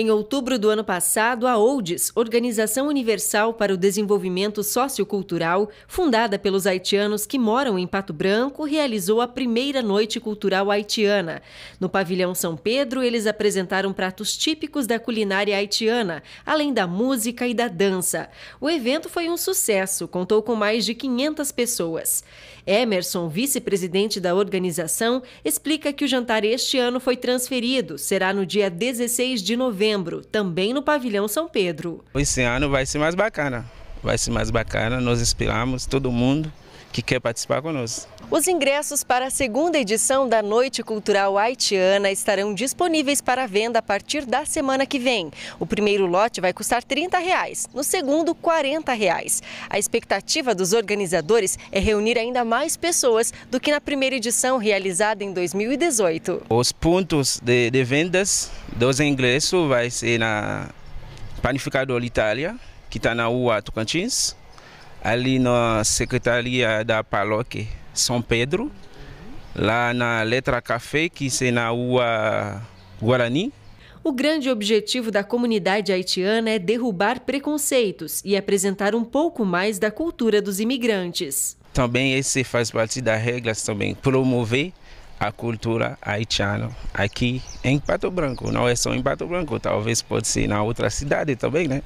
Em outubro do ano passado, a OUDES, Organização Universal para o Desenvolvimento Sociocultural, fundada pelos haitianos que moram em Pato Branco, realizou a primeira noite cultural haitiana. No pavilhão São Pedro, eles apresentaram pratos típicos da culinária haitiana, além da música e da dança. O evento foi um sucesso, contou com mais de 500 pessoas. Emerson, vice-presidente da organização, explica que o jantar este ano foi transferido, será no dia 16 de novembro novembro, também no Pavilhão São Pedro. Esse ano vai ser mais bacana, vai ser mais bacana, nós esperamos todo mundo que quer participar conosco. Os ingressos para a segunda edição da Noite Cultural Haitiana estarão disponíveis para venda a partir da semana que vem. O primeiro lote vai custar R$ 30, reais, no segundo R$ 40. Reais. A expectativa dos organizadores é reunir ainda mais pessoas do que na primeira edição realizada em 2018. Os pontos de, de vendas dos ingressos vai ser na Panificador Itália, que está na rua Tocantins, ali na Secretaria da Paloque São Pedro, lá na Letra Café, que é na rua Guarani. O grande objetivo da comunidade haitiana é derrubar preconceitos e apresentar um pouco mais da cultura dos imigrantes. Também esse faz parte das regras também, promover a cultura haitiana aqui em Pato Branco. Não é só em Pato Branco, talvez pode ser na outra cidade também, né?